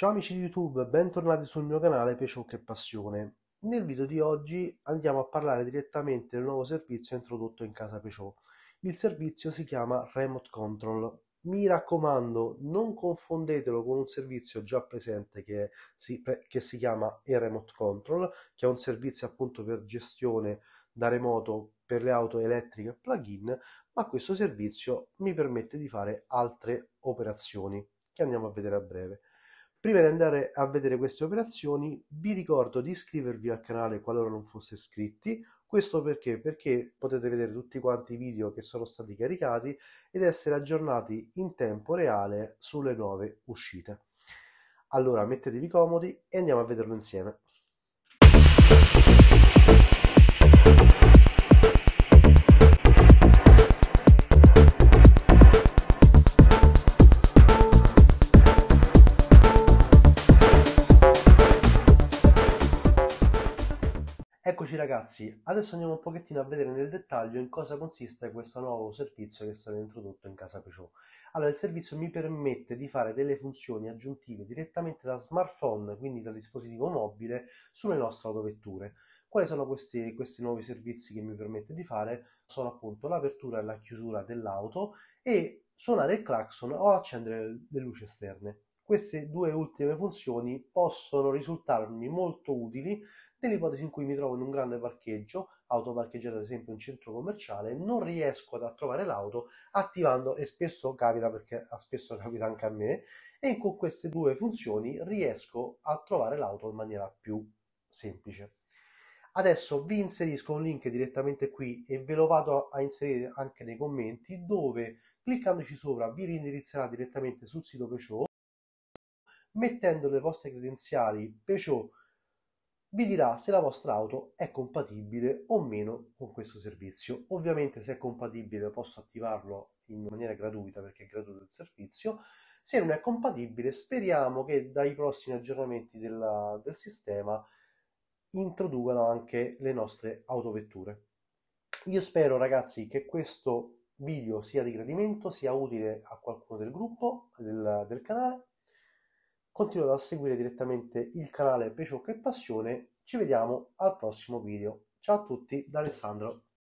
Ciao amici di YouTube, bentornati sul mio canale Peciocca che Passione. Nel video di oggi andiamo a parlare direttamente del nuovo servizio introdotto in casa Peciò. Il servizio si chiama Remote Control. Mi raccomando, non confondetelo con un servizio già presente che si, che si chiama e-Remote Control, che è un servizio appunto per gestione da remoto per le auto elettriche plug-in, ma questo servizio mi permette di fare altre operazioni che andiamo a vedere a breve. Prima di andare a vedere queste operazioni vi ricordo di iscrivervi al canale qualora non fosse iscritti, questo perché? Perché potete vedere tutti quanti i video che sono stati caricati ed essere aggiornati in tempo reale sulle nuove uscite. Allora mettetevi comodi e andiamo a vederlo insieme. Eccoci ragazzi, adesso andiamo un pochettino a vedere nel dettaglio in cosa consiste questo nuovo servizio che è stato introdotto in casa Peugeot. Allora, il servizio mi permette di fare delle funzioni aggiuntive direttamente da smartphone, quindi da dispositivo mobile, sulle nostre autovetture. Quali sono questi, questi nuovi servizi che mi permette di fare? Sono appunto l'apertura e la chiusura dell'auto e suonare il clacson o accendere le luci esterne. Queste due ultime funzioni possono risultarmi molto utili nell'ipotesi in cui mi trovo in un grande parcheggio, auto parcheggiata ad esempio in centro commerciale, non riesco a trovare l'auto attivando, e spesso capita perché ah, spesso capita anche a me, e con queste due funzioni riesco a trovare l'auto in maniera più semplice. Adesso vi inserisco un link direttamente qui e ve lo vado a inserire anche nei commenti dove cliccandoci sopra vi rindirizzerà direttamente sul sito Peugeot mettendo le vostre credenziali. Peugeot vi dirà se la vostra auto è compatibile o meno con questo servizio. Ovviamente se è compatibile posso attivarlo in maniera gratuita perché è gratuito il servizio. Se non è compatibile speriamo che dai prossimi aggiornamenti della, del sistema introducano anche le nostre autovetture. Io spero ragazzi che questo video sia di gradimento, sia utile a qualcuno del gruppo, del, del canale continuate a seguire direttamente il canale Peciocca e Passione, ci vediamo al prossimo video. Ciao a tutti da Alessandro.